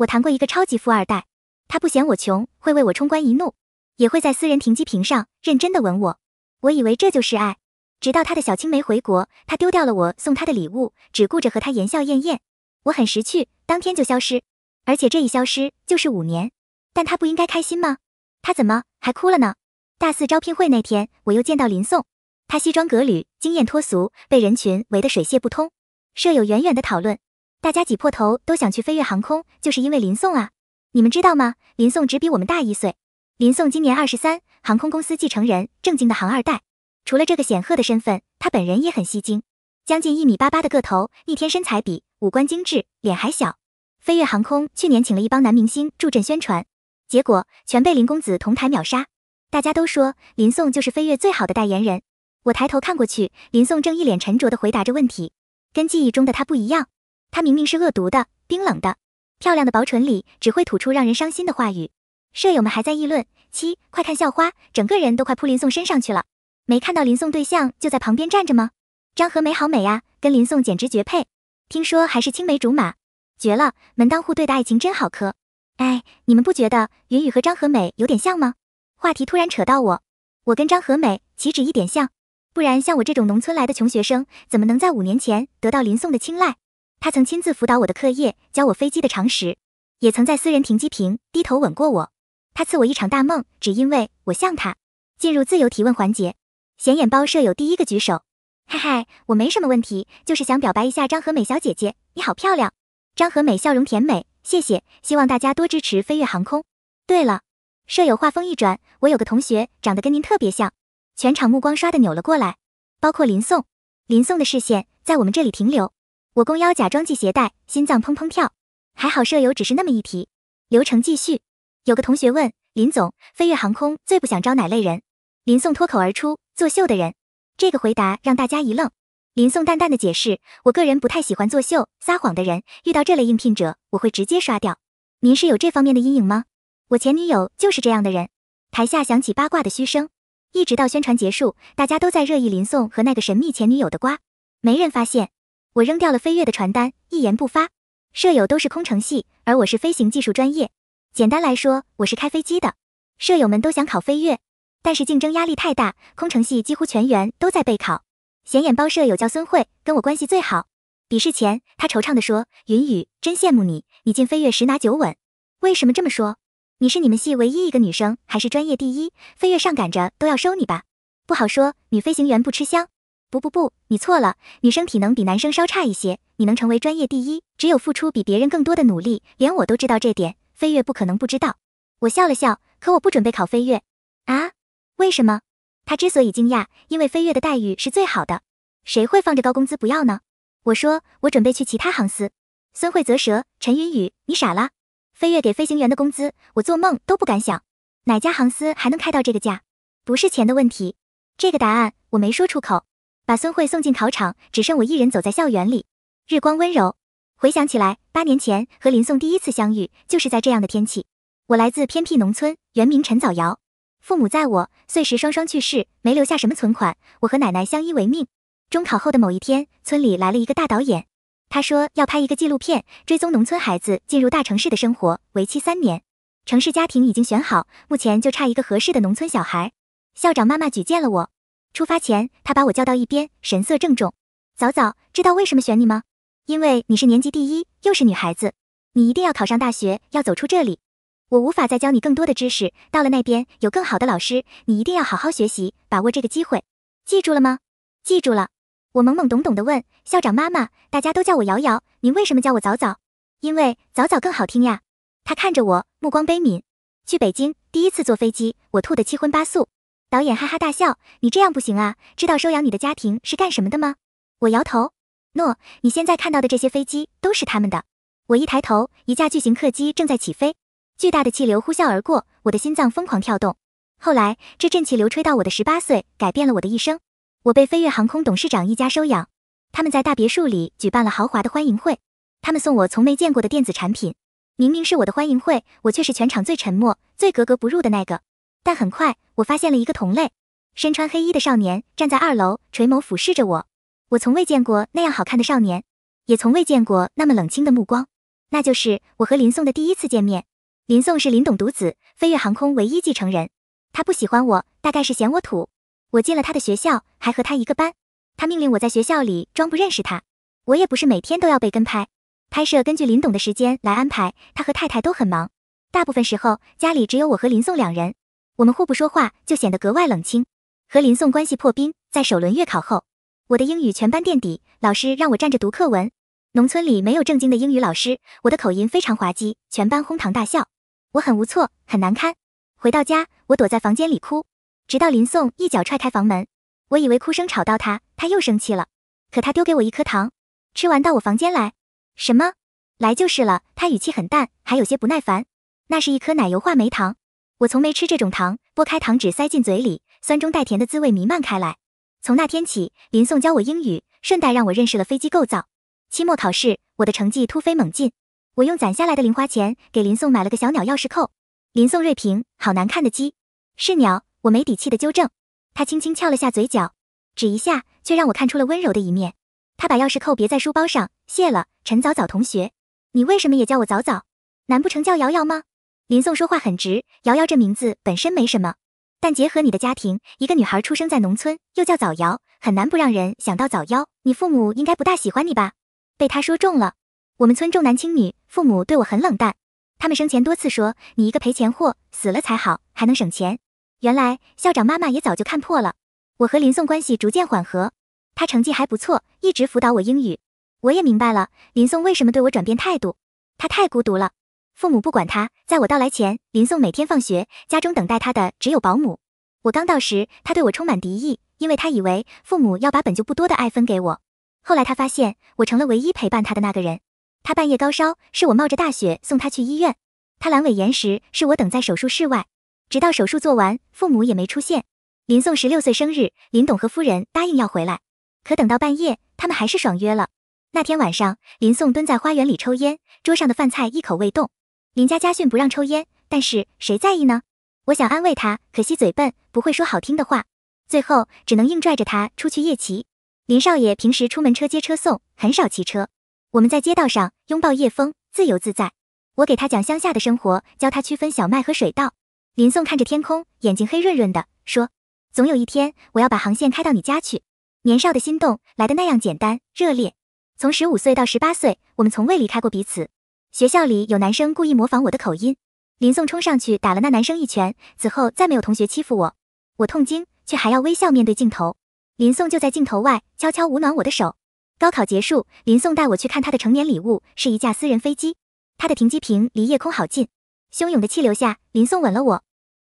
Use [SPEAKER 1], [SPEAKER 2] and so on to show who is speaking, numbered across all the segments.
[SPEAKER 1] 我谈过一个超级富二代，他不嫌我穷，会为我冲冠一怒，也会在私人停机坪上认真的吻我。我以为这就是爱，直到他的小青梅回国，他丢掉了我送他的礼物，只顾着和他言笑晏晏。我很识趣，当天就消失，而且这一消失就是五年。但他不应该开心吗？他怎么还哭了呢？大四招聘会那天，我又见到林宋，他西装革履，经验脱俗，被人群围得水泄不通，舍友远远的讨论。大家挤破头都想去飞越航空，就是因为林颂啊！你们知道吗？林颂只比我们大一岁。林颂今年二十三，航空公司继承人，正经的航二代。除了这个显赫的身份，他本人也很吸睛。将近一米八八的个头，逆天身材比，五官精致，脸还小。飞跃航空去年请了一帮男明星助阵宣传，结果全被林公子同台秒杀。大家都说林颂就是飞跃最好的代言人。我抬头看过去，林颂正一脸沉着地回答着问题，跟记忆中的他不一样。她明明是恶毒的、冰冷的、漂亮的薄唇里只会吐出让人伤心的话语。舍友们还在议论：七，快看校花，整个人都快扑林颂身上去了。没看到林颂对象就在旁边站着吗？张和美好美啊，跟林颂简直绝配。听说还是青梅竹马，绝了，门当户对的爱情真好磕。哎，你们不觉得云雨和张和美有点像吗？话题突然扯到我，我跟张和美岂止一点像？不然像我这种农村来的穷学生，怎么能在五年前得到林颂的青睐？他曾亲自辅导我的课业，教我飞机的常识，也曾在私人停机坪低头吻过我。他赐我一场大梦，只因为我像他。进入自由提问环节，显眼包舍友第一个举手，嗨嗨，我没什么问题，就是想表白一下张和美小姐姐，你好漂亮。张和美笑容甜美，谢谢，希望大家多支持飞跃航空。对了，舍友话锋一转，我有个同学长得跟您特别像。全场目光唰的扭了过来，包括林颂，林颂的视线在我们这里停留。我弓腰假装系鞋带，心脏砰砰跳，还好舍友只是那么一提。流程继续，有个同学问林总：“飞越航空最不想招哪类人？”林宋脱口而出：“作秀的人。”这个回答让大家一愣。林宋淡淡的解释：“我个人不太喜欢作秀、撒谎的人，遇到这类应聘者，我会直接刷掉。您是有这方面的阴影吗？我前女友就是这样的人。”台下响起八卦的嘘声，一直到宣传结束，大家都在热议林宋和那个神秘前女友的瓜，没人发现。我扔掉了飞跃的传单，一言不发。舍友都是空乘系，而我是飞行技术专业。简单来说，我是开飞机的。舍友们都想考飞跃，但是竞争压力太大，空乘系几乎全员都在备考。显眼包舍友叫孙慧，跟我关系最好。笔试前，他惆怅地说：“云雨，真羡慕你，你进飞跃十拿九稳。为什么这么说？你是你们系唯一一个女生，还是专业第一？飞跃上赶着都要收你吧？不好说，女飞行员不吃香。”不不不，你错了。女生体能比男生稍差一些，你能成为专业第一，只有付出比别人更多的努力。连我都知道这点，飞跃不可能不知道。我笑了笑，可我不准备考飞跃。啊？为什么？他之所以惊讶，因为飞跃的待遇是最好的，谁会放着高工资不要呢？我说我准备去其他航司。孙慧啧舌，陈云雨，你傻了？飞跃给飞行员的工资，我做梦都不敢想，哪家航司还能开到这个价？不是钱的问题，这个答案我没说出口。把孙慧送进考场，只剩我一人走在校园里。日光温柔，回想起来，八年前和林颂第一次相遇，就是在这样的天气。我来自偏僻农村，原名陈早瑶，父母在我岁时双双去世，没留下什么存款，我和奶奶相依为命。中考后的某一天，村里来了一个大导演，他说要拍一个纪录片，追踪农村孩子进入大城市的生活，为期三年。城市家庭已经选好，目前就差一个合适的农村小孩。校长妈妈举荐了我。出发前，他把我叫到一边，神色郑重。早早，知道为什么选你吗？因为你是年级第一，又是女孩子，你一定要考上大学，要走出这里。我无法再教你更多的知识，到了那边有更好的老师，你一定要好好学习，把握这个机会。记住了吗？记住了。我懵懵懂懂地问校长妈妈：“大家都叫我瑶瑶，你为什么叫我早早？”因为早早更好听呀。他看着我，目光悲悯。去北京，第一次坐飞机，我吐得七荤八素。导演哈哈大笑，你这样不行啊！知道收养你的家庭是干什么的吗？我摇头。诺，你现在看到的这些飞机都是他们的。我一抬头，一架巨型客机正在起飞，巨大的气流呼啸而过，我的心脏疯狂跳动。后来，这阵气流吹到我的十八岁，改变了我的一生。我被飞跃航空董事长一家收养，他们在大别墅里举办了豪华的欢迎会，他们送我从没见过的电子产品。明明是我的欢迎会，我却是全场最沉默、最格格不入的那个。但很快，我发现了一个同类，身穿黑衣的少年站在二楼，垂眸俯视着我。我从未见过那样好看的少年，也从未见过那么冷清的目光。那就是我和林颂的第一次见面。林颂是林董独子，飞跃航空唯一继承人。他不喜欢我，大概是嫌我土。我进了他的学校，还和他一个班。他命令我在学校里装不认识他。我也不是每天都要被跟拍，拍摄根据林董的时间来安排。他和太太都很忙，大部分时候家里只有我和林颂两人。我们互不说话，就显得格外冷清。和林宋关系破冰，在首轮月考后，我的英语全班垫底，老师让我站着读课文。农村里没有正经的英语老师，我的口音非常滑稽，全班哄堂大笑，我很无措，很难堪。回到家，我躲在房间里哭，直到林宋一脚踹开房门。我以为哭声吵到他，他又生气了，可他丢给我一颗糖，吃完到我房间来。什么？来就是了。他语气很淡，还有些不耐烦。那是一颗奶油话梅糖。我从没吃这种糖，剥开糖纸塞进嘴里，酸中带甜的滋味弥漫开来。从那天起，林颂教我英语，顺带让我认识了飞机构造。期末考试，我的成绩突飞猛进。我用攒下来的零花钱给林颂买了个小鸟钥匙扣。林颂，锐评：好难看的鸡，是鸟。我没底气的纠正。他轻轻翘了下嘴角，指一下，却让我看出了温柔的一面。他把钥匙扣别在书包上，谢了陈早早同学。你为什么也叫我早早？难不成叫瑶瑶吗？林颂说话很直，瑶瑶这名字本身没什么，但结合你的家庭，一个女孩出生在农村，又叫早瑶，很难不让人想到早夭。你父母应该不大喜欢你吧？被他说中了，我们村重男轻女，父母对我很冷淡，他们生前多次说你一个赔钱货，死了才好，还能省钱。原来校长妈妈也早就看破了，我和林颂关系逐渐缓和，他成绩还不错，一直辅导我英语，我也明白了林颂为什么对我转变态度，他太孤独了。父母不管他，在我到来前，林颂每天放学，家中等待他的只有保姆。我刚到时，他对我充满敌意，因为他以为父母要把本就不多的爱分给我。后来他发现我成了唯一陪伴他的那个人。他半夜高烧，是我冒着大雪送他去医院；他阑尾炎时，是我等在手术室外，直到手术做完，父母也没出现。林颂十六岁生日，林董和夫人答应要回来，可等到半夜，他们还是爽约了。那天晚上，林颂蹲在花园里抽烟，桌上的饭菜一口未动。林家家训不让抽烟，但是谁在意呢？我想安慰他，可惜嘴笨，不会说好听的话，最后只能硬拽着他出去夜骑。林少爷平时出门车接车送，很少骑车。我们在街道上拥抱夜风，自由自在。我给他讲乡下的生活，教他区分小麦和水稻。林宋看着天空，眼睛黑润润的，说：“总有一天，我要把航线开到你家去。”年少的心动来的那样简单热烈。从十五岁到十八岁，我们从未离开过彼此。学校里有男生故意模仿我的口音，林颂冲上去打了那男生一拳，此后再没有同学欺负我。我痛经，却还要微笑面对镜头。林颂就在镜头外悄悄捂暖我的手。高考结束，林颂带我去看他的成年礼物，是一架私人飞机。他的停机坪离夜空好近，汹涌的气流下，林颂吻了我。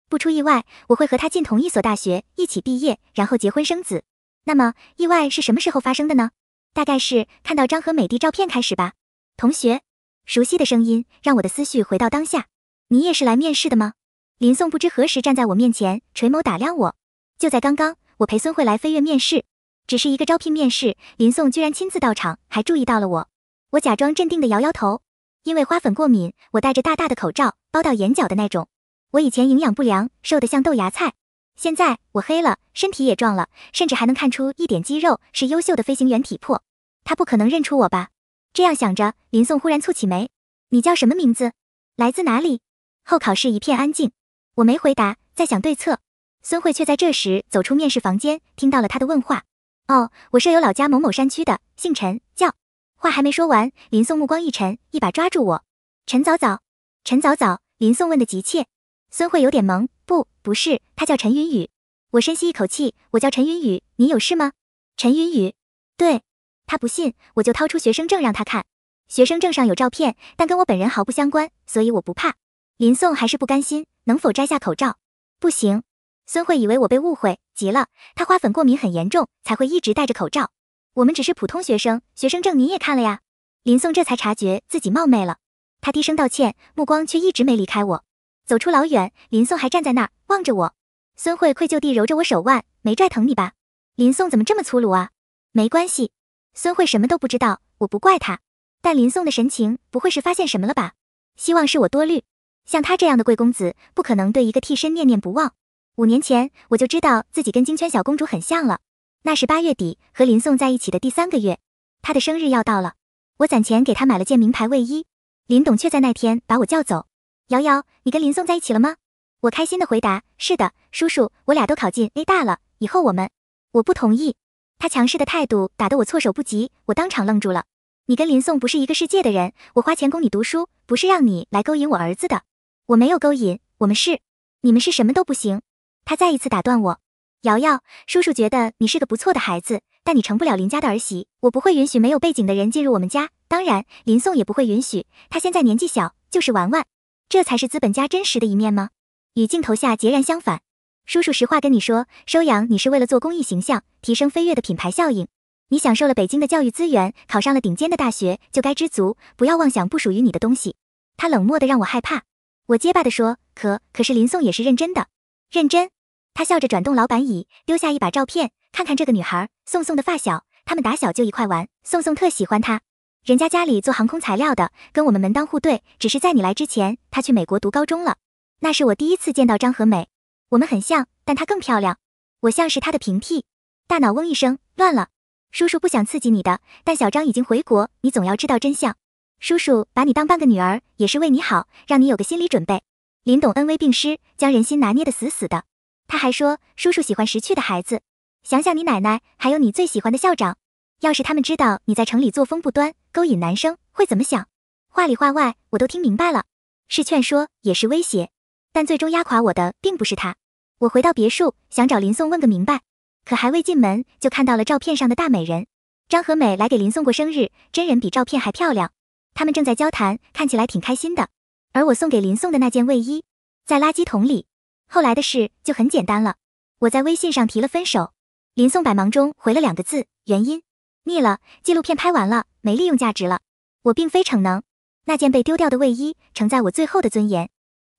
[SPEAKER 1] 不出意外，我会和他进同一所大学，一起毕业，然后结婚生子。那么，意外是什么时候发生的呢？大概是看到张和美的照片开始吧。同学。熟悉的声音让我的思绪回到当下。你也是来面试的吗？林宋不知何时站在我面前，垂眸打量我。就在刚刚，我陪孙慧来飞跃面试，只是一个招聘面试，林宋居然亲自到场，还注意到了我。我假装镇定的摇摇头，因为花粉过敏，我戴着大大的口罩，包到眼角的那种。我以前营养不良，瘦得像豆芽菜，现在我黑了，身体也壮了，甚至还能看出一点肌肉，是优秀的飞行员体魄。他不可能认出我吧？这样想着，林宋忽然蹙起眉：“你叫什么名字？来自哪里？”候考室一片安静，我没回答，在想对策。孙慧却在这时走出面试房间，听到了他的问话：“哦，我舍友老家某某山区的，姓陈，叫……”话还没说完，林宋目光一沉，一把抓住我：“陈早早，陈早早！”林宋问的急切。孙慧有点懵：“不，不是，他叫陈云雨。”我深吸一口气：“我叫陈云雨，你有事吗？”陈云雨：“对。”他不信，我就掏出学生证让他看，学生证上有照片，但跟我本人毫不相关，所以我不怕。林颂还是不甘心，能否摘下口罩？不行。孙慧以为我被误会，急了。她花粉过敏很严重，才会一直戴着口罩。我们只是普通学生，学生证你也看了呀。林颂这才察觉自己冒昧了，他低声道歉，目光却一直没离开我。走出老远，林颂还站在那儿望着我。孙慧愧疚地揉着我手腕，没拽疼你吧？林颂怎么这么粗鲁啊？没关系。孙慧什么都不知道，我不怪他。但林宋的神情，不会是发现什么了吧？希望是我多虑。像他这样的贵公子，不可能对一个替身念念不忘。五年前，我就知道自己跟京圈小公主很像了。那是八月底，和林宋在一起的第三个月，他的生日要到了，我攒钱给他买了件名牌卫衣。林董却在那天把我叫走。瑶瑶，你跟林宋在一起了吗？我开心的回答：是的，叔叔，我俩都考进 A 大了，以后我们……我不同意。他强势的态度打得我措手不及，我当场愣住了。你跟林宋不是一个世界的人，我花钱供你读书，不是让你来勾引我儿子的。我没有勾引，我们是，你们是什么都不行。他再一次打断我。瑶瑶，叔叔觉得你是个不错的孩子，但你成不了林家的儿媳，我不会允许没有背景的人进入我们家。当然，林宋也不会允许。他现在年纪小，就是玩玩，这才是资本家真实的一面吗？与镜头下截然相反。叔叔，实话跟你说，收养你是为了做公益形象，提升飞跃的品牌效应。你享受了北京的教育资源，考上了顶尖的大学，就该知足，不要妄想不属于你的东西。他冷漠的让我害怕，我结巴的说，可可是林颂也是认真的，认真。他笑着转动老板椅，丢下一把照片，看看这个女孩，宋宋的发小，他们打小就一块玩，宋宋特喜欢她，人家家里做航空材料的，跟我们门当户对。只是在你来之前，她去美国读高中了。那是我第一次见到张和美。我们很像，但她更漂亮，我像是她的平替。大脑嗡一声，乱了。叔叔不想刺激你的，但小张已经回国，你总要知道真相。叔叔把你当半个女儿，也是为你好，让你有个心理准备。林董恩威并施，将人心拿捏得死死的。他还说，叔叔喜欢识趣的孩子。想想你奶奶，还有你最喜欢的校长，要是他们知道你在城里作风不端，勾引男生，会怎么想？话里话外我都听明白了，是劝说，也是威胁。但最终压垮我的，并不是他。我回到别墅，想找林颂问个明白，可还未进门，就看到了照片上的大美人张和美来给林颂过生日，真人比照片还漂亮。他们正在交谈，看起来挺开心的。而我送给林颂的那件卫衣，在垃圾桶里。后来的事就很简单了，我在微信上提了分手，林颂百忙中回了两个字：原因，腻了。纪录片拍完了，没利用价值了。我并非逞能，那件被丢掉的卫衣承载我最后的尊严。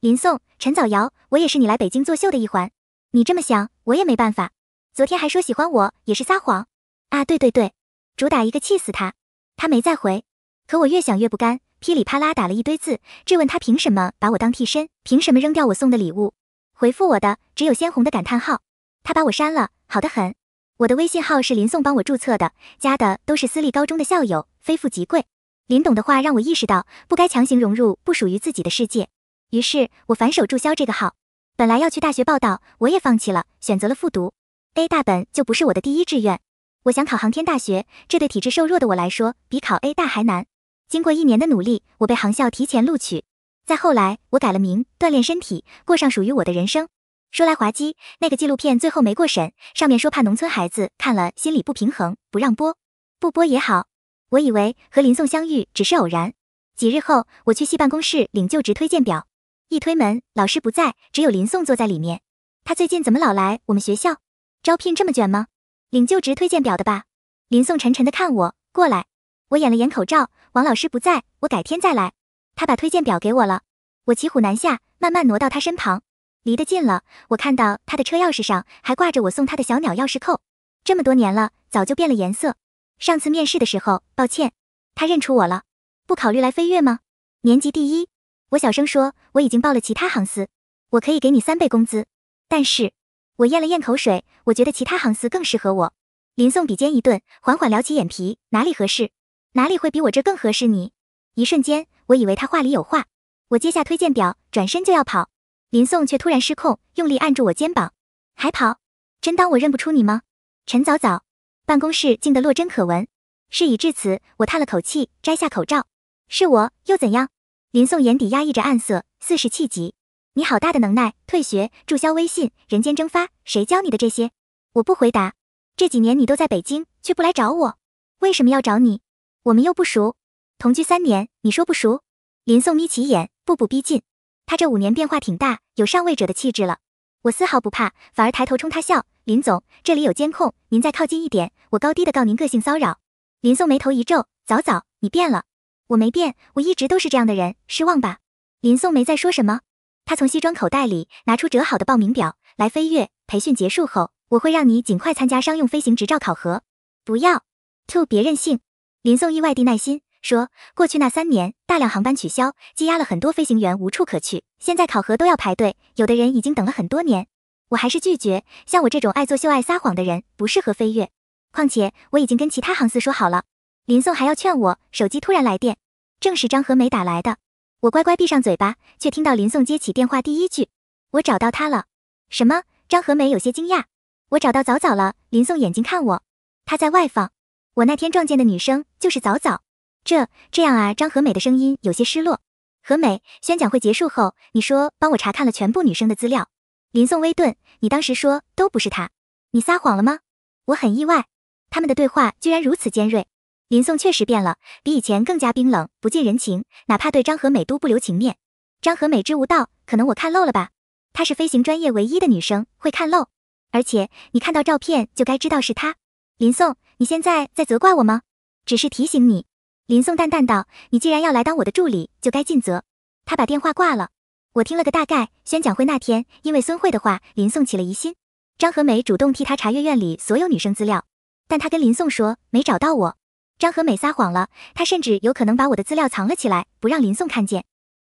[SPEAKER 1] 林颂，陈早瑶，我也是你来北京作秀的一环。你这么想，我也没办法。昨天还说喜欢我，也是撒谎，啊，对对对，主打一个气死他。他没再回，可我越想越不甘，噼里啪啦打了一堆字，质问他凭什么把我当替身，凭什么扔掉我送的礼物。回复我的只有鲜红的感叹号。他把我删了，好的很。我的微信号是林颂帮我注册的，加的都是私立高中的校友，非富即贵。林董的话让我意识到，不该强行融入不属于自己的世界。于是我反手注销这个号。本来要去大学报道，我也放弃了，选择了复读。A 大本就不是我的第一志愿，我想考航天大学，这对体质瘦弱的我来说，比考 A 大还难。经过一年的努力，我被航校提前录取。再后来，我改了名，锻炼身体，过上属于我的人生。说来滑稽，那个纪录片最后没过审，上面说怕农村孩子看了心里不平衡，不让播。不播也好。我以为和林颂相遇只是偶然。几日后，我去系办公室领就职推荐表。一推门，老师不在，只有林颂坐在里面。他最近怎么老来我们学校？招聘这么卷吗？领就职推荐表的吧。林颂沉沉的看我过来，我掩了掩口罩，王老师不在我改天再来。他把推荐表给我了，我骑虎难下，慢慢挪到他身旁。离得近了，我看到他的车钥匙上还挂着我送他的小鸟钥匙扣，这么多年了，早就变了颜色。上次面试的时候，抱歉，他认出我了，不考虑来飞跃吗？年级第一。我小声说，我已经报了其他航司，我可以给你三倍工资，但是我咽了咽口水，我觉得其他航司更适合我。林宋笔尖一顿，缓缓撩起眼皮，哪里合适，哪里会比我这更合适你？一瞬间，我以为他话里有话，我接下推荐表，转身就要跑，林宋却突然失控，用力按住我肩膀，还跑？真当我认不出你吗？陈早早，办公室静得落针可闻，事已至此，我叹了口气，摘下口罩，是我又怎样？林颂眼底压抑着暗色，似是气急。你好大的能耐，退学，注销微信，人间蒸发，谁教你的这些？我不回答。这几年你都在北京，却不来找我，为什么要找你？我们又不熟，同居三年，你说不熟？林颂眯起眼，步步逼近。他这五年变化挺大，有上位者的气质了。我丝毫不怕，反而抬头冲他笑。林总，这里有监控，您再靠近一点，我高低的告您个性骚扰。林颂眉头一皱，早早，你变了。我没变，我一直都是这样的人。失望吧？林颂没再说什么。他从西装口袋里拿出折好的报名表来。飞跃培训结束后，我会让你尽快参加商用飞行执照考核。不要，To 别任性。林颂意外地耐心说：“过去那三年，大量航班取消，积压了很多飞行员无处可去。现在考核都要排队，有的人已经等了很多年。我还是拒绝。像我这种爱作秀、爱撒谎的人，不适合飞跃。况且我已经跟其他航司说好了。”林宋还要劝我，手机突然来电，正是张和美打来的。我乖乖闭上嘴巴，却听到林宋接起电话第一句：“我找到她了。”什么？张和美有些惊讶。我找到早早了。林宋眼睛看我，他在外放。我那天撞见的女生就是早早。这这样啊？张和美的声音有些失落。和美，宣讲会结束后，你说帮我查看了全部女生的资料。林宋微顿：“你当时说都不是她，你撒谎了吗？”我很意外，他们的对话居然如此尖锐。林宋确实变了，比以前更加冰冷，不近人情。哪怕对张和美都不留情面。张和美知无道，可能我看漏了吧？她是飞行专业唯一的女生，会看漏？而且你看到照片就该知道是她。林宋，你现在在责怪我吗？只是提醒你。林宋淡淡道：“你既然要来当我的助理，就该尽责。”他把电话挂了。我听了个大概，宣讲会那天，因为孙慧的话，林宋起了疑心。张和美主动替她查阅院里所有女生资料，但她跟林宋说没找到我。张和美撒谎了，她甚至有可能把我的资料藏了起来，不让林宋看见。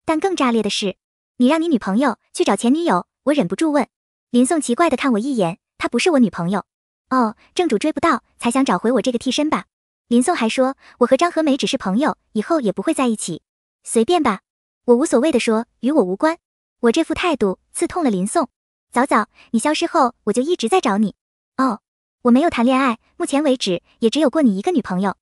[SPEAKER 1] 但更炸裂的是，你让你女朋友去找前女友。我忍不住问，林宋，奇怪的看我一眼，她不是我女朋友。哦，正主追不到，才想找回我这个替身吧？林宋还说，我和张和美只是朋友，以后也不会在一起。随便吧，我无所谓的说，与我无关。我这副态度刺痛了林宋。早早，你消失后，我就一直在找你。哦，我没有谈恋爱，目前为止也只有过你一个女朋友。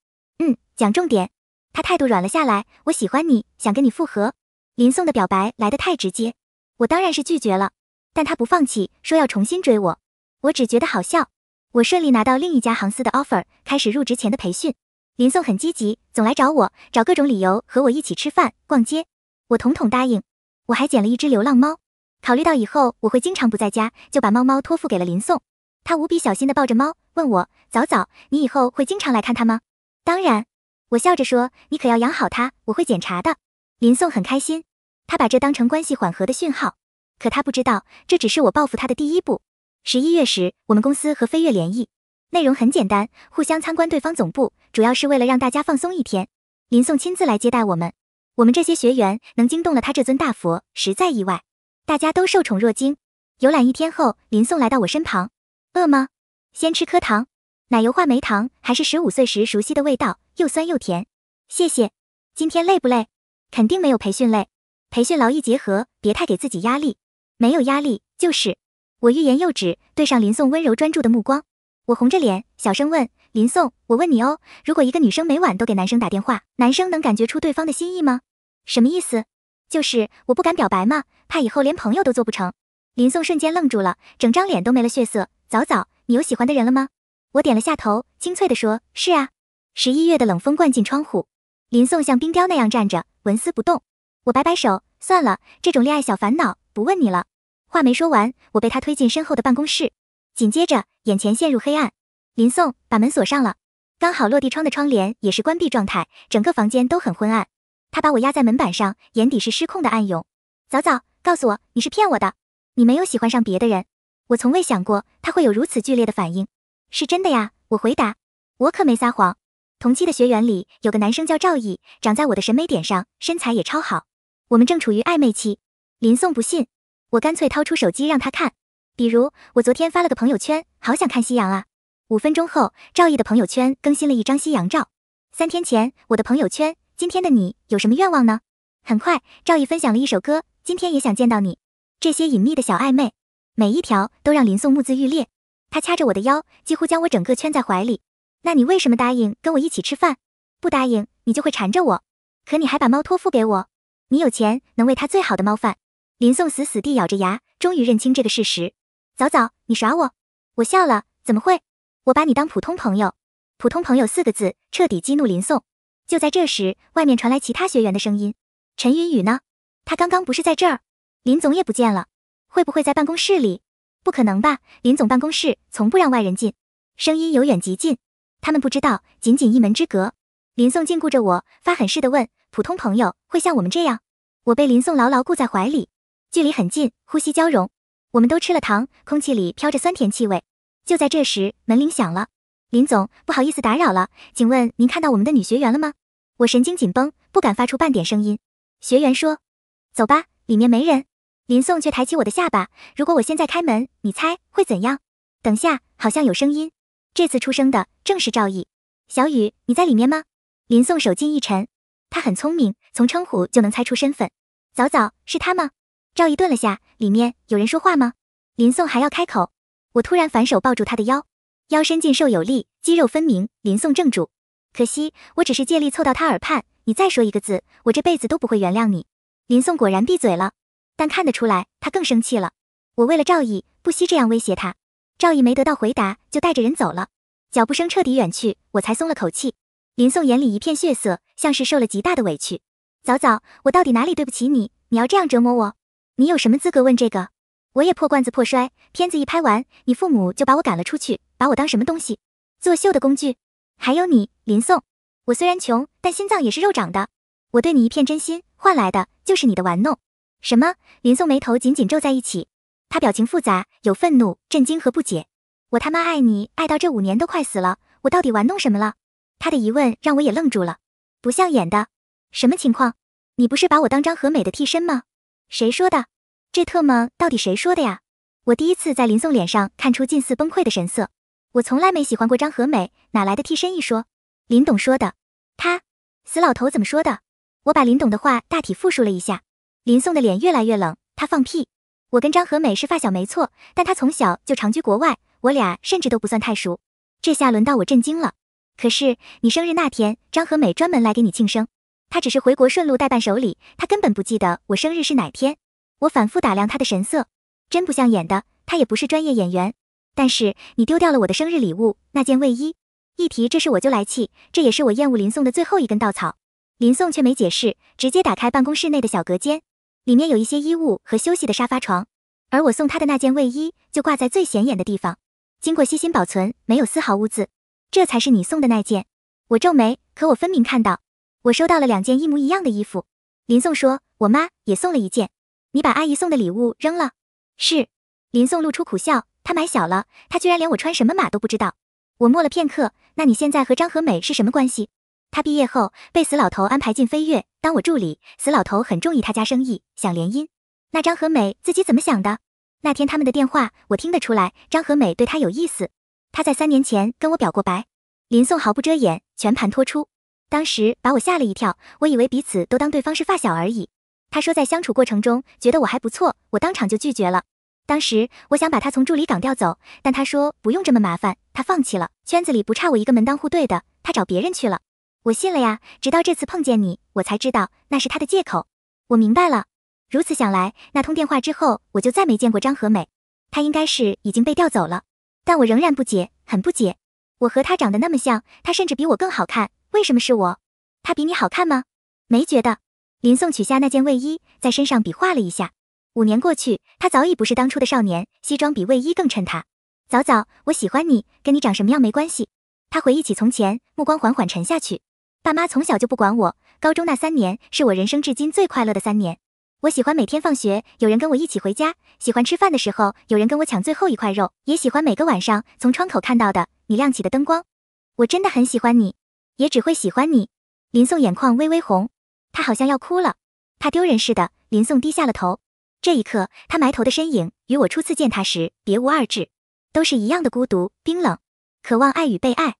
[SPEAKER 1] 讲重点，他态度软了下来，我喜欢你，想跟你复合。林颂的表白来的太直接，我当然是拒绝了，但他不放弃，说要重新追我。我只觉得好笑。我顺利拿到另一家航司的 offer，开始入职前的培训。林颂很积极，总来找我，找各种理由和我一起吃饭、逛街，我统统答应。我还捡了一只流浪猫，考虑到以后我会经常不在家，就把猫猫托付给了林颂。他无比小心的抱着猫，问我：早早，你以后会经常来看他吗？当然。我笑着说：“你可要养好他，我会检查的。”林颂很开心，他把这当成关系缓和的讯号。可他不知道，这只是我报复他的第一步。十一月时，我们公司和飞跃联谊，内容很简单，互相参观对方总部，主要是为了让大家放松一天。林颂亲自来接待我们，我们这些学员能惊动了他这尊大佛，实在意外。大家都受宠若惊。游览一天后，林颂来到我身旁：“饿吗？先吃颗糖，奶油话梅糖，还是十五岁时熟悉的味道。”又酸又甜，谢谢。今天累不累？肯定没有培训累，培训劳逸结合，别太给自己压力。没有压力就是我欲言又止，对上林颂温柔专注的目光，我红着脸小声问林颂：“我问你哦，如果一个女生每晚都给男生打电话，男生能感觉出对方的心意吗？”什么意思？就是我不敢表白吗？怕以后连朋友都做不成？林颂瞬间愣住了，整张脸都没了血色。早早，你有喜欢的人了吗？我点了下头，清脆地说：“是啊。”十一月的冷风灌进窗户，林颂像冰雕那样站着，纹丝不动。我摆摆手，算了，这种恋爱小烦恼不问你了。话没说完，我被他推进身后的办公室，紧接着眼前陷入黑暗。林颂把门锁上了，刚好落地窗的窗帘也是关闭状态，整个房间都很昏暗。他把我压在门板上，眼底是失控的暗涌。早早告诉我，你是骗我的，你没有喜欢上别的人。我从未想过他会有如此剧烈的反应，是真的呀。我回答，我可没撒谎。同期的学员里有个男生叫赵毅，长在我的审美点上，身材也超好。我们正处于暧昧期，林颂不信，我干脆掏出手机让他看。比如我昨天发了个朋友圈，好想看夕阳啊。五分钟后，赵毅的朋友圈更新了一张夕阳照。三天前我的朋友圈，今天的你有什么愿望呢？很快赵毅分享了一首歌，今天也想见到你。这些隐秘的小暧昧，每一条都让林颂目眦欲裂。他掐着我的腰，几乎将我整个圈在怀里。那你为什么答应跟我一起吃饭？不答应你就会缠着我。可你还把猫托付给我，你有钱能喂它最好的猫饭。林颂死死地咬着牙，终于认清这个事实。早早，你耍我？我笑了，怎么会？我把你当普通朋友。普通朋友四个字彻底激怒林颂。就在这时，外面传来其他学员的声音：“陈云雨呢？他刚刚不是在这儿？林总也不见了，会不会在办公室里？不可能吧，林总办公室从不让外人进。”声音由远及近。他们不知道，仅仅一门之隔，林宋禁锢着我，发狠似的问：“普通朋友会像我们这样？”我被林宋牢牢固在怀里，距离很近，呼吸交融。我们都吃了糖，空气里飘着酸甜气味。就在这时，门铃响了。林总，不好意思打扰了，请问您看到我们的女学员了吗？我神经紧绷，不敢发出半点声音。学员说：“走吧，里面没人。”林宋却抬起我的下巴：“如果我现在开门，你猜会怎样？”等下，好像有声音。这次出生的正是赵毅。小雨，你在里面吗？林宋手劲一沉，他很聪明，从称呼就能猜出身份。早早是他吗？赵毅顿了下，里面有人说话吗？林宋还要开口，我突然反手抱住他的腰，腰身劲瘦有力，肌肉分明。林宋怔住，可惜我只是借力凑到他耳畔，你再说一个字，我这辈子都不会原谅你。林宋果然闭嘴了，但看得出来他更生气了。我为了赵毅，不惜这样威胁他。赵毅没得到回答，就带着人走了，脚步声彻底远去，我才松了口气。林宋眼里一片血色，像是受了极大的委屈。早早，我到底哪里对不起你？你要这样折磨我？你有什么资格问这个？我也破罐子破摔，片子一拍完，你父母就把我赶了出去，把我当什么东西？作秀的工具？还有你，林宋，我虽然穷，但心脏也是肉长的，我对你一片真心，换来的就是你的玩弄。什么？林宋眉头紧紧皱在一起。他表情复杂，有愤怒、震惊和不解。我他妈爱你，爱到这五年都快死了。我到底玩弄什么了？他的疑问让我也愣住了。不像演的，什么情况？你不是把我当张和美的替身吗？谁说的？这特么到底谁说的呀？我第一次在林颂脸上看出近似崩溃的神色。我从来没喜欢过张和美，哪来的替身一说？林董说的。他，死老头怎么说的？我把林董的话大体复述了一下。林颂的脸越来越冷。他放屁。我跟张和美是发小，没错，但她从小就长居国外，我俩甚至都不算太熟。这下轮到我震惊了。可是你生日那天，张和美专门来给你庆生，她只是回国顺路代办手礼，她根本不记得我生日是哪天。我反复打量她的神色，真不像演的，她也不是专业演员。但是你丢掉了我的生日礼物，那件卫衣。一提这事我就来气，这也是我厌恶林颂的最后一根稻草。林颂却没解释，直接打开办公室内的小隔间。里面有一些衣物和休息的沙发床，而我送他的那件卫衣就挂在最显眼的地方。经过细心保存，没有丝毫污渍，这才是你送的那件。我皱眉，可我分明看到，我收到了两件一模一样的衣服。林颂说，我妈也送了一件。你把阿姨送的礼物扔了？是。林颂露出苦笑，她买小了，她居然连我穿什么码都不知道。我默了片刻，那你现在和张和美是什么关系？他毕业后被死老头安排进飞跃当我助理，死老头很中意他家生意，想联姻。那张和美自己怎么想的？那天他们的电话我听得出来，张和美对他有意思。他在三年前跟我表过白，林颂毫不遮掩，全盘托出，当时把我吓了一跳。我以为彼此都当对方是发小而已。他说在相处过程中觉得我还不错，我当场就拒绝了。当时我想把他从助理岗调走，但他说不用这么麻烦，他放弃了。圈子里不差我一个门当户对的，他找别人去了。我信了呀，直到这次碰见你，我才知道那是他的借口。我明白了，如此想来，那通电话之后，我就再没见过张和美，他应该是已经被调走了。但我仍然不解，很不解。我和他长得那么像，他甚至比我更好看，为什么是我？他比你好看吗？没觉得。林宋取下那件卫衣，在身上比划了一下。五年过去，他早已不是当初的少年，西装比卫衣更衬他。早早，我喜欢你，跟你长什么样没关系。他回忆起从前，目光缓缓沉下去。爸妈从小就不管我。高中那三年是我人生至今最快乐的三年。我喜欢每天放学有人跟我一起回家，喜欢吃饭的时候有人跟我抢最后一块肉，也喜欢每个晚上从窗口看到的你亮起的灯光。我真的很喜欢你，也只会喜欢你。林颂眼眶微微红，他好像要哭了，怕丢人似的。林颂低下了头，这一刻，他埋头的身影与我初次见他时别无二致，都是一样的孤独、冰冷，渴望爱与被爱。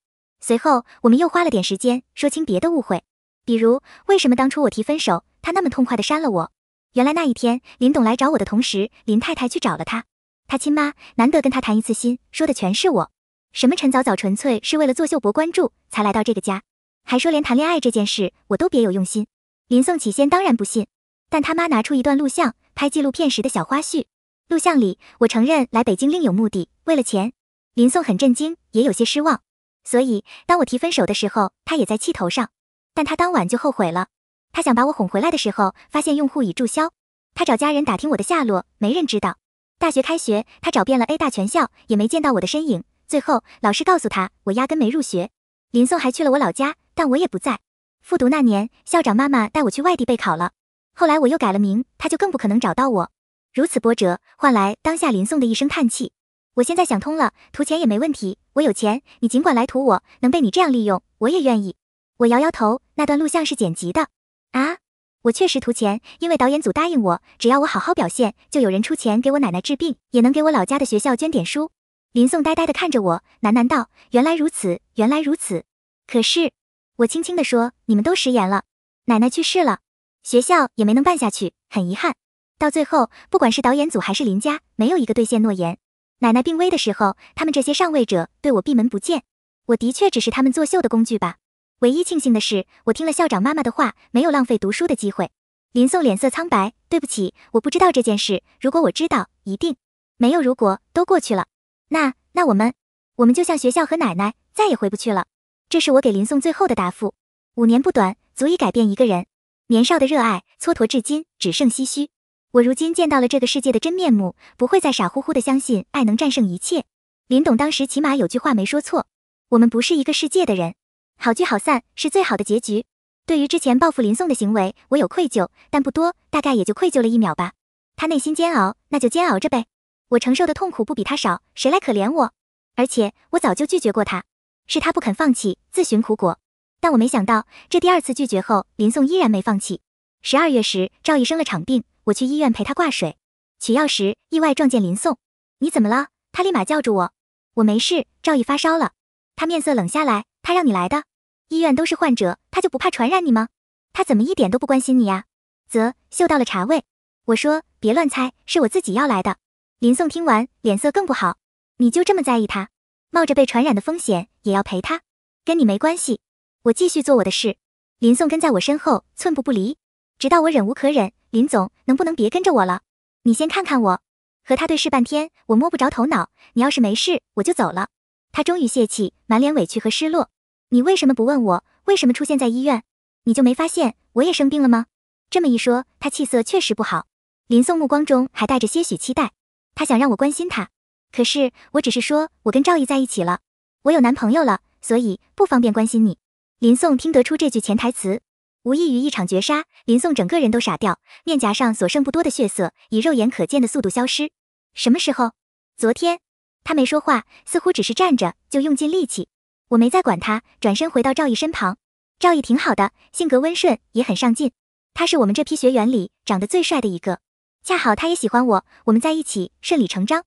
[SPEAKER 1] 随后，我们又花了点时间说清别的误会，比如为什么当初我提分手，他那么痛快地删了我。原来那一天，林董来找我的同时，林太太去找了他，他亲妈难得跟他谈一次心，说的全是我。什么陈早早纯粹是为了作秀博关注才来到这个家，还说连谈恋爱这件事我都别有用心。林宋起先当然不信，但他妈拿出一段录像，拍纪录片时的小花絮。录像里，我承认来北京另有目的，为了钱。林宋很震惊，也有些失望。所以，当我提分手的时候，他也在气头上。但他当晚就后悔了。他想把我哄回来的时候，发现用户已注销。他找家人打听我的下落，没人知道。大学开学，他找遍了 A 大全校，也没见到我的身影。最后，老师告诉他，我压根没入学。林颂还去了我老家，但我也不在。复读那年，校长妈妈带我去外地备考了。后来我又改了名，他就更不可能找到我。如此波折，换来当下林颂的一声叹气。我现在想通了，图钱也没问题。我有钱，你尽管来图，我能被你这样利用，我也愿意。我摇摇头，那段录像是剪辑的。啊，我确实图钱，因为导演组答应我，只要我好好表现，就有人出钱给我奶奶治病，也能给我老家的学校捐点书。林宋呆呆的看着我，喃喃道：“原来如此，原来如此。”可是，我轻轻的说：“你们都食言了，奶奶去世了，学校也没能办下去，很遗憾。到最后，不管是导演组还是林家，没有一个兑现诺言。”奶奶病危的时候，他们这些上位者对我闭门不见。我的确只是他们作秀的工具吧。唯一庆幸的是，我听了校长妈妈的话，没有浪费读书的机会。林颂脸色苍白，对不起，我不知道这件事。如果我知道，一定没有。如果都过去了，那那我们，我们就向学校和奶奶再也回不去了。这是我给林颂最后的答复。五年不短，足以改变一个人。年少的热爱，蹉跎至今，只剩唏嘘。我如今见到了这个世界的真面目，不会再傻乎乎的相信爱能战胜一切。林董当时起码有句话没说错，我们不是一个世界的人，好聚好散是最好的结局。对于之前报复林宋的行为，我有愧疚，但不多，大概也就愧疚了一秒吧。他内心煎熬，那就煎熬着呗。我承受的痛苦不比他少，谁来可怜我？而且我早就拒绝过他，是他不肯放弃，自寻苦果。但我没想到，这第二次拒绝后，林宋依然没放弃。十二月时，赵毅生了场病。我去医院陪他挂水、取药时，意外撞见林颂。你怎么了？他立马叫住我。我没事，赵毅发烧了。他面色冷下来。他让你来的？医院都是患者，他就不怕传染你吗？他怎么一点都不关心你呀？啧，嗅到了茶味。我说别乱猜，是我自己要来的。林颂听完，脸色更不好。你就这么在意他，冒着被传染的风险也要陪他，跟你没关系。我继续做我的事。林颂跟在我身后，寸步不离。直到我忍无可忍，林总，能不能别跟着我了？你先看看我，和他对视半天，我摸不着头脑。你要是没事，我就走了。他终于泄气，满脸委屈和失落。你为什么不问我为什么出现在医院？你就没发现我也生病了吗？这么一说，他气色确实不好。林宋目光中还带着些许期待，他想让我关心他，可是我只是说我跟赵毅在一起了，我有男朋友了，所以不方便关心你。林宋听得出这句潜台词。无异于一场绝杀，林宋整个人都傻掉，面颊上所剩不多的血色以肉眼可见的速度消失。什么时候？昨天。他没说话，似乎只是站着，就用尽力气。我没再管他，转身回到赵毅身旁。赵毅挺好的，性格温顺，也很上进。他是我们这批学员里长得最帅的一个，恰好他也喜欢我，我们在一起顺理成章。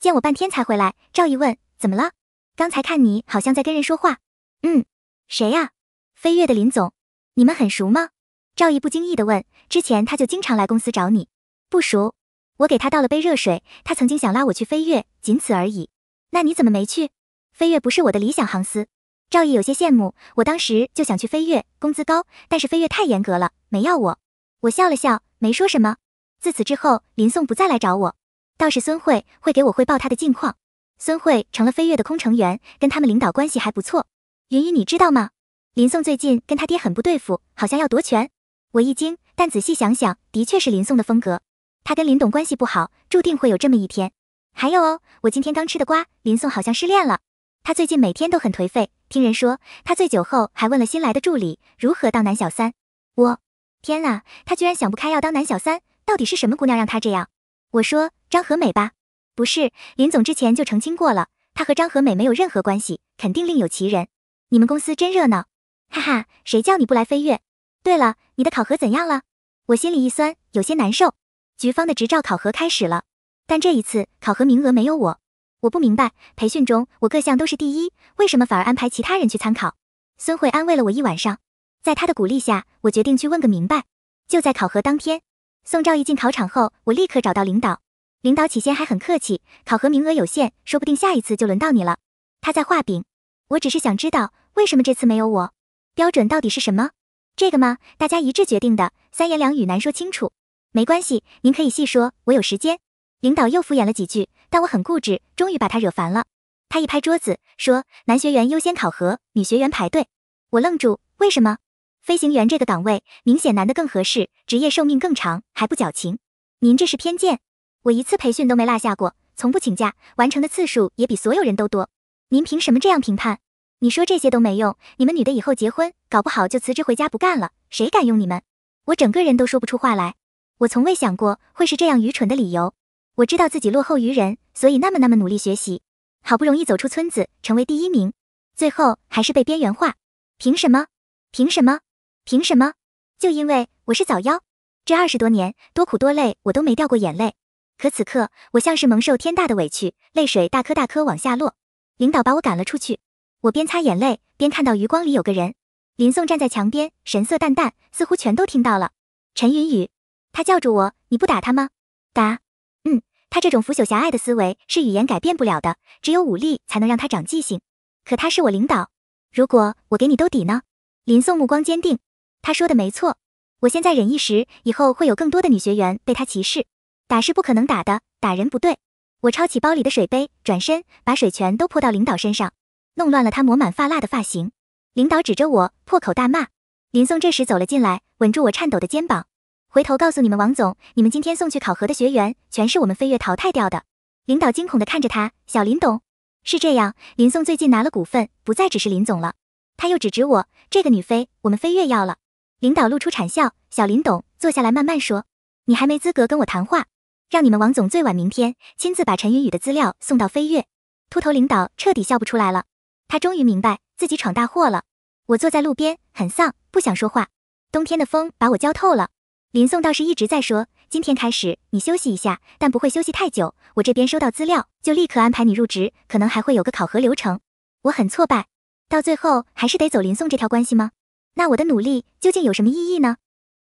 [SPEAKER 1] 见我半天才回来，赵毅问：“怎么了？刚才看你好像在跟人说话。”“嗯，谁呀？”“飞跃的林总。”你们很熟吗？赵毅不经意地问。之前他就经常来公司找你，不熟。我给他倒了杯热水。他曾经想拉我去飞跃，仅此而已。那你怎么没去？飞跃不是我的理想航司。赵毅有些羡慕。我当时就想去飞跃，工资高，但是飞跃太严格了，没要我。我笑了笑，没说什么。自此之后，林颂不再来找我，倒是孙慧会给我汇报他的近况。孙慧成了飞跃的空乘员，跟他们领导关系还不错。云姨，你知道吗？林颂最近跟他爹很不对付，好像要夺权。我一惊，但仔细想想，的确是林颂的风格。他跟林董关系不好，注定会有这么一天。还有哦，我今天刚吃的瓜，林颂好像失恋了。他最近每天都很颓废，听人说他醉酒后还问了新来的助理如何当男小三。我天啊，他居然想不开要当男小三，到底是什么姑娘让他这样？我说张和美吧，不是林总之前就澄清过了，他和张和美没有任何关系，肯定另有其人。你们公司真热闹。哈哈，谁叫你不来飞跃？对了，你的考核怎样了？我心里一酸，有些难受。局方的执照考核开始了，但这一次考核名额没有我。我不明白，培训中我各项都是第一，为什么反而安排其他人去参考？孙慧安慰了我一晚上，在她的鼓励下，我决定去问个明白。就在考核当天，宋兆义进考场后，我立刻找到领导。领导起先还很客气，考核名额有限，说不定下一次就轮到你了。他在画饼，我只是想知道为什么这次没有我。标准到底是什么？这个吗？大家一致决定的，三言两语难说清楚。没关系，您可以细说，我有时间。领导又敷衍了几句，但我很固执，终于把他惹烦了。他一拍桌子说：“男学员优先考核，女学员排队。”我愣住，为什么？飞行员这个岗位明显男的更合适，职业寿命更长，还不矫情。您这是偏见。我一次培训都没落下过，从不请假，完成的次数也比所有人都多。您凭什么这样评判？你说这些都没用，你们女的以后结婚，搞不好就辞职回家不干了，谁敢用你们？我整个人都说不出话来。我从未想过会是这样愚蠢的理由。我知道自己落后于人，所以那么那么努力学习，好不容易走出村子，成为第一名，最后还是被边缘化。凭什么？凭什么？凭什么？就因为我是早夭。这二十多年多苦多累，我都没掉过眼泪。可此刻，我像是蒙受天大的委屈，泪水大颗大颗往下落。领导把我赶了出去。我边擦眼泪边看到余光里有个人，林宋站在墙边，神色淡淡，似乎全都听到了。陈云雨，他叫住我，你不打他吗？打，嗯，他这种腐朽狭隘的思维是语言改变不了的，只有武力才能让他长记性。可他是我领导，如果我给你兜底呢？林宋目光坚定，他说的没错，我现在忍一时，以后会有更多的女学员被他歧视。打是不可能打的，打人不对。我抄起包里的水杯，转身把水全都泼到领导身上。弄乱了他抹满发蜡的发型，领导指着我破口大骂。林颂这时走了进来，稳住我颤抖的肩膀，回头告诉你们王总：“你们今天送去考核的学员，全是我们飞跃淘汰掉的。”领导惊恐地看着他，小林董是这样。林颂最近拿了股份，不再只是林总了。他又指指我这个女飞，我们飞跃要了。领导露出惨笑，小林董坐下来慢慢说：“你还没资格跟我谈话，让你们王总最晚明天亲自把陈云宇的资料送到飞跃。”秃头领导彻底笑不出来了。他终于明白自己闯大祸了。我坐在路边，很丧，不想说话。冬天的风把我浇透了。林宋倒是一直在说，今天开始你休息一下，但不会休息太久。我这边收到资料，就立刻安排你入职，可能还会有个考核流程。我很挫败，到最后还是得走林宋这条关系吗？那我的努力究竟有什么意义呢？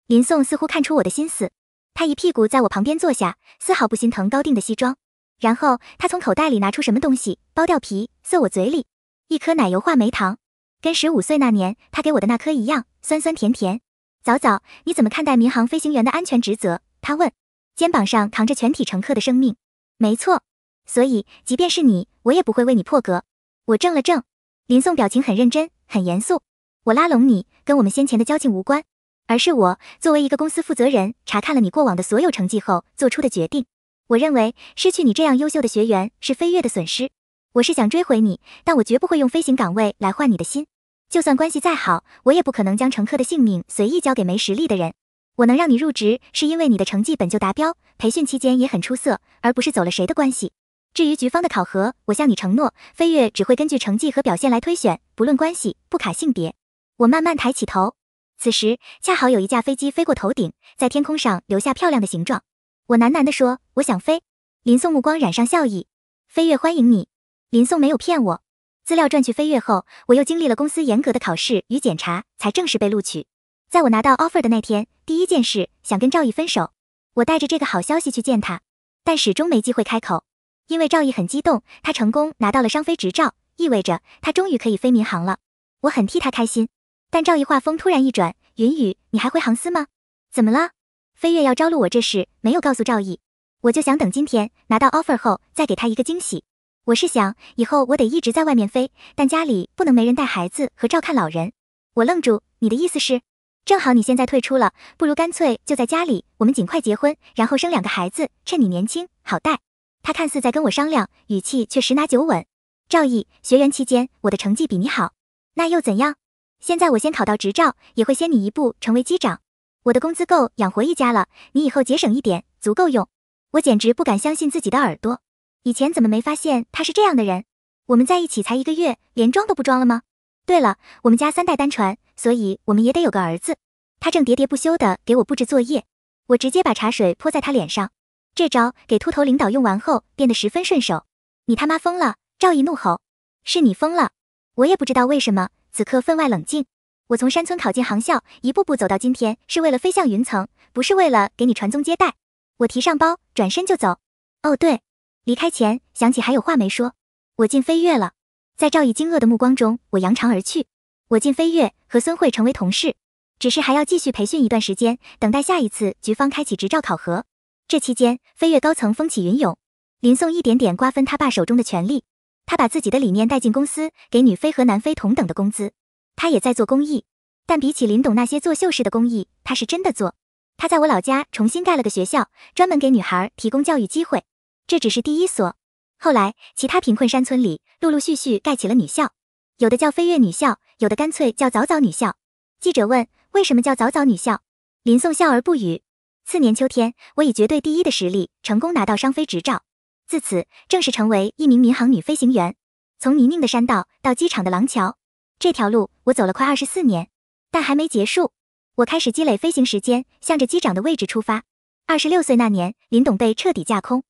[SPEAKER 1] 林宋似乎看出我的心思，他一屁股在我旁边坐下，丝毫不心疼高定的西装。然后他从口袋里拿出什么东西，剥掉皮塞我嘴里。一颗奶油话梅糖，跟十五岁那年他给我的那颗一样，酸酸甜甜。早早，你怎么看待民航飞行员的安全职责？他问。肩膀上扛着全体乘客的生命，没错。所以，即便是你，我也不会为你破格。我怔了怔。林宋表情很认真，很严肃。我拉拢你，跟我们先前的交情无关，而是我作为一个公司负责人，查看了你过往的所有成绩后做出的决定。我认为，失去你这样优秀的学员，是飞跃的损失。我是想追回你，但我绝不会用飞行岗位来换你的心。就算关系再好，我也不可能将乘客的性命随意交给没实力的人。我能让你入职，是因为你的成绩本就达标，培训期间也很出色，而不是走了谁的关系。至于局方的考核，我向你承诺，飞跃只会根据成绩和表现来推选，不论关系，不卡性别。我慢慢抬起头，此时恰好有一架飞机飞过头顶，在天空上留下漂亮的形状。我喃喃地说：“我想飞。”林宋目光染上笑意，飞跃欢迎你。林颂没有骗我，资料赚取飞跃后，我又经历了公司严格的考试与检查，才正式被录取。在我拿到 offer 的那天，第一件事想跟赵毅分手。我带着这个好消息去见他，但始终没机会开口，因为赵毅很激动，他成功拿到了商飞执照，意味着他终于可以飞民航了。我很替他开心，但赵毅话锋突然一转：“云雨，你还会航司吗？怎么了？飞跃要招录我这事没有告诉赵毅，我就想等今天拿到 offer 后再给他一个惊喜。”我是想，以后我得一直在外面飞，但家里不能没人带孩子和照看老人。我愣住，你的意思是，正好你现在退出了，不如干脆就在家里，我们尽快结婚，然后生两个孩子，趁你年轻好带。他看似在跟我商量，语气却十拿九稳。赵毅学员期间，我的成绩比你好，那又怎样？现在我先考到执照，也会先你一步成为机长。我的工资够养活一家了，你以后节省一点，足够用。我简直不敢相信自己的耳朵。以前怎么没发现他是这样的人？我们在一起才一个月，连装都不装了吗？对了，我们家三代单传，所以我们也得有个儿子。他正喋喋不休地给我布置作业，我直接把茶水泼在他脸上。这招给秃头领导用完后变得十分顺手。你他妈疯了！赵毅怒吼。是你疯了！我也不知道为什么，此刻分外冷静。我从山村考进航校，一步步走到今天，是为了飞向云层，不是为了给你传宗接代。我提上包，转身就走。哦对。离开前，想起还有话没说，我进飞跃了。在赵毅惊愕的目光中，我扬长而去。我进飞跃，和孙慧成为同事，只是还要继续培训一段时间，等待下一次局方开启执照考核。这期间，飞跃高层风起云涌，林宋一点点瓜分他爸手中的权力。他把自己的理念带进公司，给女飞和男飞同等的工资。他也在做公益，但比起林董那些作秀式的公益，他是真的做。他在我老家重新盖了个学校，专门给女孩提供教育机会。这只是第一所，后来其他贫困山村里陆陆续续盖起了女校，有的叫飞跃女校，有的干脆叫早早女校。记者问：“为什么叫早早女校？”林颂笑而不语。次年秋天，我以绝对第一的实力成功拿到商飞执照，自此正式成为一名民航女飞行员。从泥泞的山道到机场的廊桥，这条路我走了快二十四年，但还没结束。我开始积累飞行时间，向着机长的位置出发。二十六岁那年，林董被彻底架空。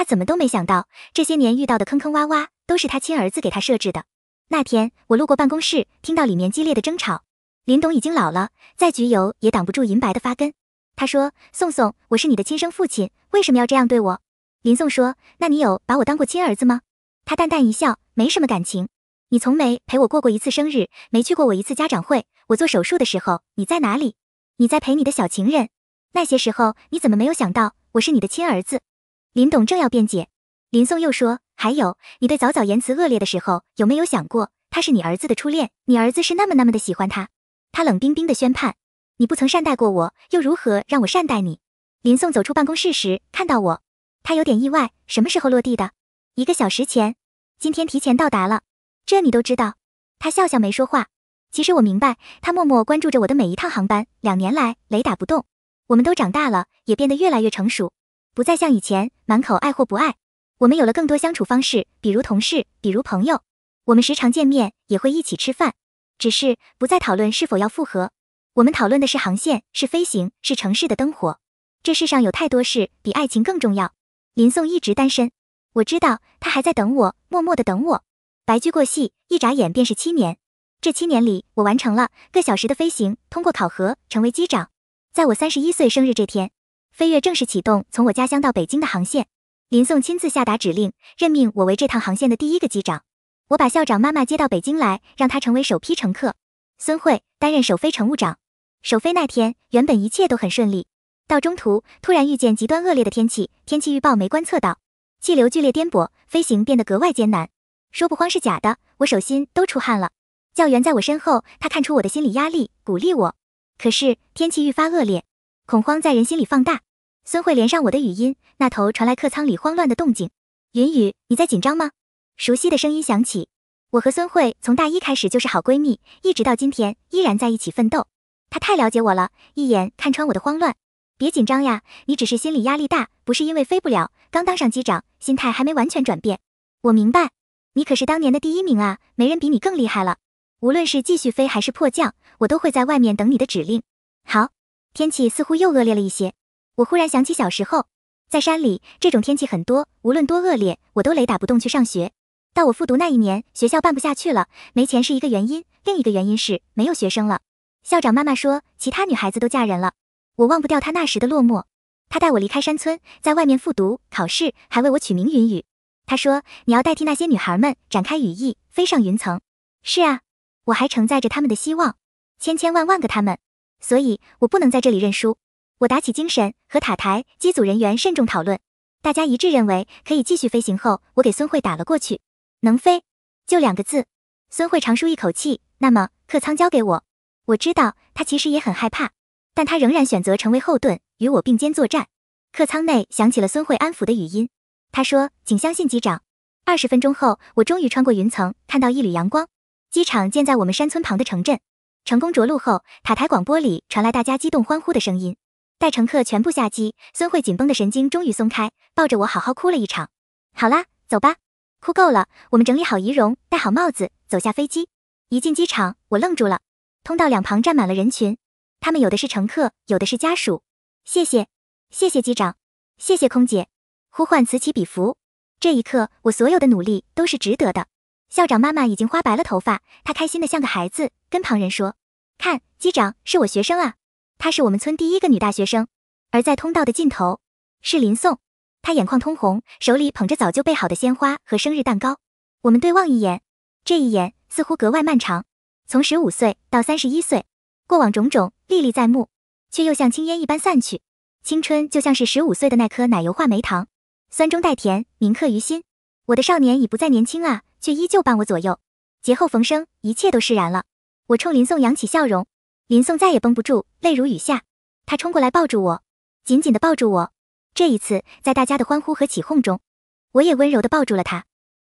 [SPEAKER 1] 他怎么都没想到，这些年遇到的坑坑洼洼都是他亲儿子给他设置的。那天我路过办公室，听到里面激烈的争吵。林董已经老了，再焗油也挡不住银白的发根。他说：“宋宋，我是你的亲生父亲，为什么要这样对我？”林宋说：“那你有把我当过亲儿子吗？”他淡淡一笑：“没什么感情。你从没陪我过过一次生日，没去过我一次家长会。我做手术的时候，你在哪里？你在陪你的小情人。那些时候，你怎么没有想到我是你的亲儿子？”林董正要辩解，林颂又说：“还有，你对早早言辞恶劣的时候，有没有想过，他是你儿子的初恋，你儿子是那么那么的喜欢他？”他冷冰冰的宣判：“你不曾善待过我，又如何让我善待你？”林颂走出办公室时，看到我，他有点意外：“什么时候落地的？一个小时前，今天提前到达了，这你都知道？”他笑笑没说话。其实我明白，他默默关注着我的每一趟航班，两年来雷打不动。我们都长大了，也变得越来越成熟。不再像以前满口爱或不爱，我们有了更多相处方式，比如同事，比如朋友。我们时常见面，也会一起吃饭，只是不再讨论是否要复合。我们讨论的是航线，是飞行，是城市的灯火。这世上有太多事比爱情更重要。林颂一直单身，我知道他还在等我，默默的等我。白驹过隙，一眨眼便是七年。这七年里，我完成了个小时的飞行，通过考核，成为机长。在我三十一岁生日这天。飞跃正式启动从我家乡到北京的航线，林宋亲自下达指令，任命我为这趟航线的第一个机长。我把校长妈妈接到北京来，让她成为首批乘客。孙慧担任首飞乘务长。首飞那天，原本一切都很顺利，到中途突然遇见极端恶劣的天气，天气预报没观测到，气流剧烈颠簸，飞行变得格外艰难。说不慌是假的，我手心都出汗了。教员在我身后，他看出我的心理压力，鼓励我。可是天气愈发恶劣，恐慌在人心里放大。孙慧连上我的语音，那头传来客舱里慌乱的动静。云雨，你在紧张吗？熟悉的声音响起。我和孙慧从大一开始就是好闺蜜，一直到今天依然在一起奋斗。她太了解我了，一眼看穿我的慌乱。别紧张呀，你只是心理压力大，不是因为飞不了。刚当上机长，心态还没完全转变。我明白，你可是当年的第一名啊，没人比你更厉害了。无论是继续飞还是迫降，我都会在外面等你的指令。好，天气似乎又恶劣了一些。我忽然想起小时候，在山里，这种天气很多，无论多恶劣，我都雷打不动去上学。到我复读那一年，学校办不下去了，没钱是一个原因，另一个原因是没有学生了。校长妈妈说，其他女孩子都嫁人了。我忘不掉她那时的落寞。她带我离开山村，在外面复读、考试，还为我取名云雨。她说，你要代替那些女孩们，展开羽翼，飞上云层。是啊，我还承载着她们的希望，千千万万个她们，所以我不能在这里认输。我打起精神，和塔台机组人员慎重讨论，大家一致认为可以继续飞行。后我给孙慧打了过去，能飞就两个字。孙慧长舒一口气，那么客舱交给我。我知道她其实也很害怕，但她仍然选择成为后盾，与我并肩作战。客舱内响起了孙慧安抚的语音，她说：“请相信机长。”二十分钟后，我终于穿过云层，看到一缕阳光。机场建在我们山村旁的城镇。成功着陆后，塔台广播里传来大家激动欢呼的声音。待乘客全部下机，孙慧紧绷的神经终于松开，抱着我好好哭了一场。好啦，走吧，哭够了，我们整理好仪容，戴好帽子，走下飞机。一进机场，我愣住了，通道两旁站满了人群，他们有的是乘客，有的是家属。谢谢，谢谢机长，谢谢空姐，呼唤此起彼伏。这一刻，我所有的努力都是值得的。校长妈妈已经花白了头发，她开心的像个孩子，跟旁人说：“看，机长是我学生啊。”她是我们村第一个女大学生，而在通道的尽头是林颂，她眼眶通红，手里捧着早就备好的鲜花和生日蛋糕。我们对望一眼，这一眼似乎格外漫长，从十五岁到三十一岁，过往种种历历在目，却又像青烟一般散去。青春就像是十五岁的那颗奶油话梅糖，酸中带甜，铭刻于心。我的少年已不再年轻啊，却依旧伴我左右。劫后逢生，一切都释然了。我冲林颂扬起笑容。林颂再也绷不住，泪如雨下，他冲过来抱住我，紧紧地抱住我。这一次，在大家的欢呼和起哄中，我也温柔地抱住了他。